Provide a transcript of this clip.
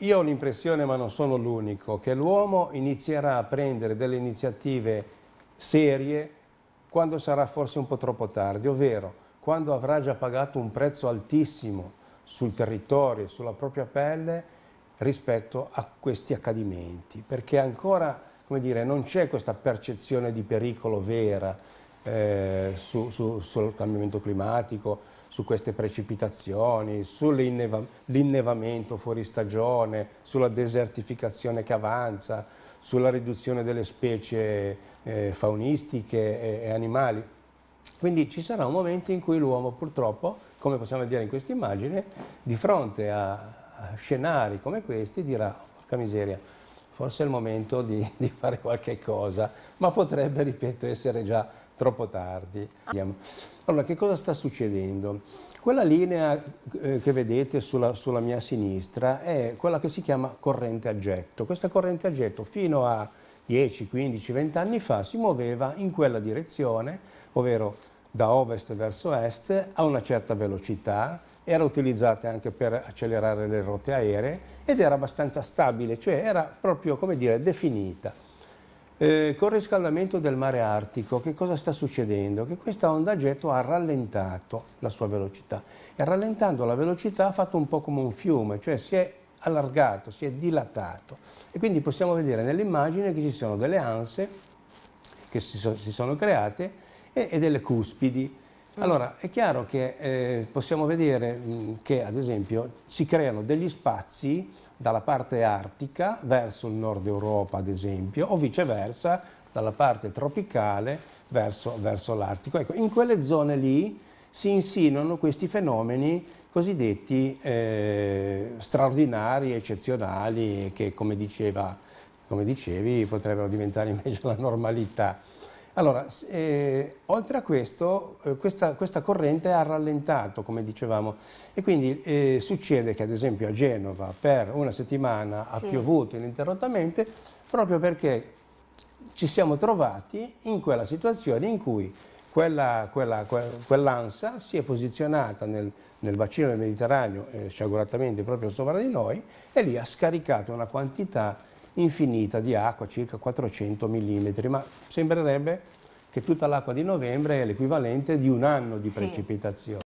Io ho l'impressione, ma non sono l'unico, che l'uomo inizierà a prendere delle iniziative serie quando sarà forse un po' troppo tardi, ovvero quando avrà già pagato un prezzo altissimo sul territorio, e sulla propria pelle, rispetto a questi accadimenti, perché ancora dire, non c'è questa percezione di pericolo vera, eh, su, su, sul cambiamento climatico, su queste precipitazioni, sull'innevamento fuori stagione, sulla desertificazione che avanza, sulla riduzione delle specie eh, faunistiche e, e animali. Quindi ci sarà un momento in cui l'uomo purtroppo, come possiamo vedere in questa immagine, di fronte a, a scenari come questi dirà, porca miseria, forse è il momento di, di, fare qualche cosa, ma potrebbe, ripeto, essere già troppo tardi. Allora, che cosa sta succedendo? Quella linea eh, che vedete sulla, sulla, mia sinistra è quella che si chiama corrente a getto. Questa corrente a getto fino a 10, 15, 20 anni fa si muoveva in quella direzione, ovvero da ovest verso est a una certa velocità, era utilizzata anche per accelerare le rotte aeree ed era abbastanza stabile, cioè era proprio, come dire, definita. Eh, con il riscaldamento del mare artico, che cosa sta succedendo? Che questa onda getto ha rallentato la sua velocità e rallentando la velocità ha fatto un po' come un fiume, cioè si è allargato, si è dilatato e quindi possiamo vedere nell'immagine che ci sono delle anse che si, so si sono create e, e delle cuspidi. Allora, è chiaro che eh, possiamo vedere mh, mm, che, ad esempio, si creano degli spazi dalla parte artica verso il nord Europa, ad esempio, o viceversa, dalla parte tropicale verso, verso l'Artico. Ecco, in quelle zone lì si insinuano questi fenomeni cosiddetti eh, straordinari, eccezionali, che, come, diceva, come dicevi, potrebbero diventare invece la normalità. Allora, eh, oltre a questo, eh, questa, questa, corrente ha rallentato, come dicevamo, e quindi eh, succede che ad esempio a Genova per una settimana sì. ha piovuto ininterrottamente proprio perché ci siamo trovati in quella situazione in cui quell'ansa quell si è posizionata nel, nel bacino del Mediterraneo, eh, sciaguratamente proprio sopra di noi, e lì ha scaricato una quantità di infinita di acqua, circa 400 mm, ma sembrerebbe che tutta l'acqua di novembre è l'equivalente di un anno di sì. precipitazione.